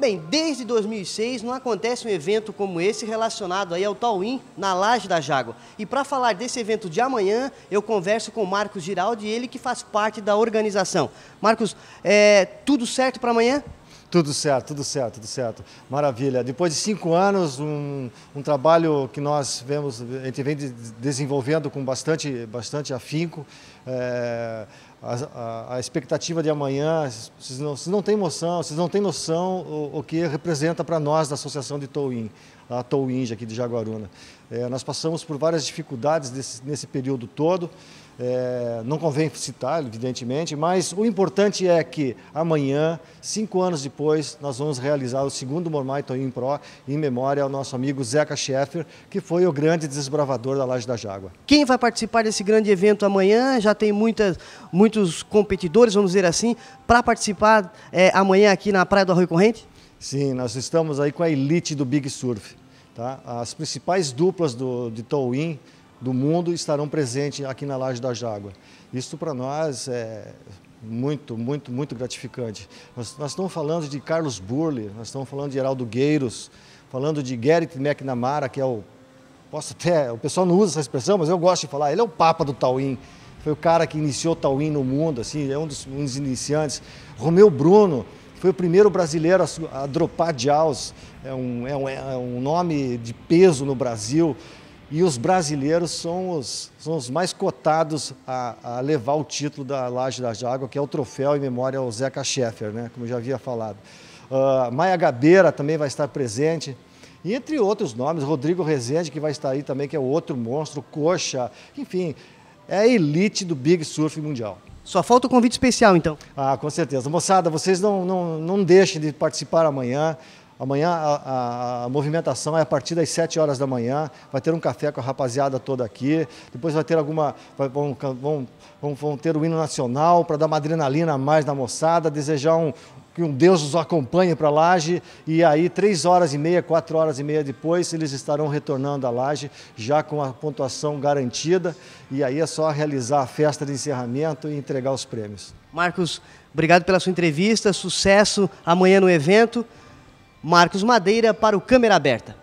Bem, desde 2006 não acontece um evento como esse relacionado aí ao Tauim na Laje da Jago. E para falar desse evento de amanhã, eu converso com o Marcos Giraldi, ele que faz parte da organização. Marcos, é, tudo certo para amanhã? Tudo certo, tudo certo, tudo certo. Maravilha. Depois de cinco anos, um, um trabalho que nós vemos, a gente vem desenvolvendo com bastante, bastante afinco. É, a, a, expectativa de amanhã, vocês não, vocês não têm noção, vocês não têm noção o, o que representa para nós da Associação de Towin, a Towinja aqui de Jaguaruna. É, nós passamos por várias dificuldades desse, nesse período todo, é, não convém citar, evidentemente, mas o importante é que amanhã, cinco anos depois, nós vamos realizar o segundo Mormai Towin Pro em memória ao nosso amigo Zeca Schaeffer, que foi o grande desbravador da Laje da Jágua. Quem vai participar desse grande evento amanhã? Já tem muitas, muitas muitos competidores, vamos dizer assim, para participar é, amanhã aqui na Praia do Arroio Corrente? Sim, nós estamos aí com a elite do Big Surf. Tá? As principais duplas do, de tow do mundo estarão presentes aqui na Laje da Jágua. Isso para nós é muito, muito, muito gratificante. Nós, nós, estamos falando de Carlos Burle, nós estamos falando de Heraldo Gueiros, falando de Gerrit McNamara, que é o. Posso até. O pessoal não usa essa expressão, mas eu gosto de falar, ele é o papa do Tauim foi o cara que iniciou Tauin no mundo, assim, é um dos, um dos iniciantes. Romeu Bruno, foi o primeiro brasileiro a, a dropar de house, é um, é, um, é um nome de peso no Brasil. E os brasileiros são os, são os mais cotados a, a levar o título da Laje da Jágua, que é o troféu em memória ao Zeca Schaeffer, né? como eu já havia falado. Uh, Maia Gabeira também vai estar presente. E entre outros nomes, Rodrigo Rezende, que vai estar aí também, que é outro monstro, Coxa, enfim, é a elite do Big Surf Mundial. Só falta o convite especial, então. Ah, com certeza. Moçada, vocês não, não, não deixem de participar amanhã. Amanhã a, a, a, movimentação é a partir das 7 horas da manhã. Vai ter um café com a rapaziada toda aqui. Depois vai ter alguma. Vai, vão, vão, vão, ter o hino nacional para dar uma adrenalina a mais na moçada, desejar um, que um Deus os acompanhe para a laje, e aí três horas e meia, quatro horas e meia depois, eles estarão retornando à laje, já com a pontuação garantida, e aí é só realizar a festa de encerramento e entregar os prêmios. Marcos, obrigado pela sua entrevista, sucesso amanhã no evento. Marcos Madeira para o Câmera Aberta.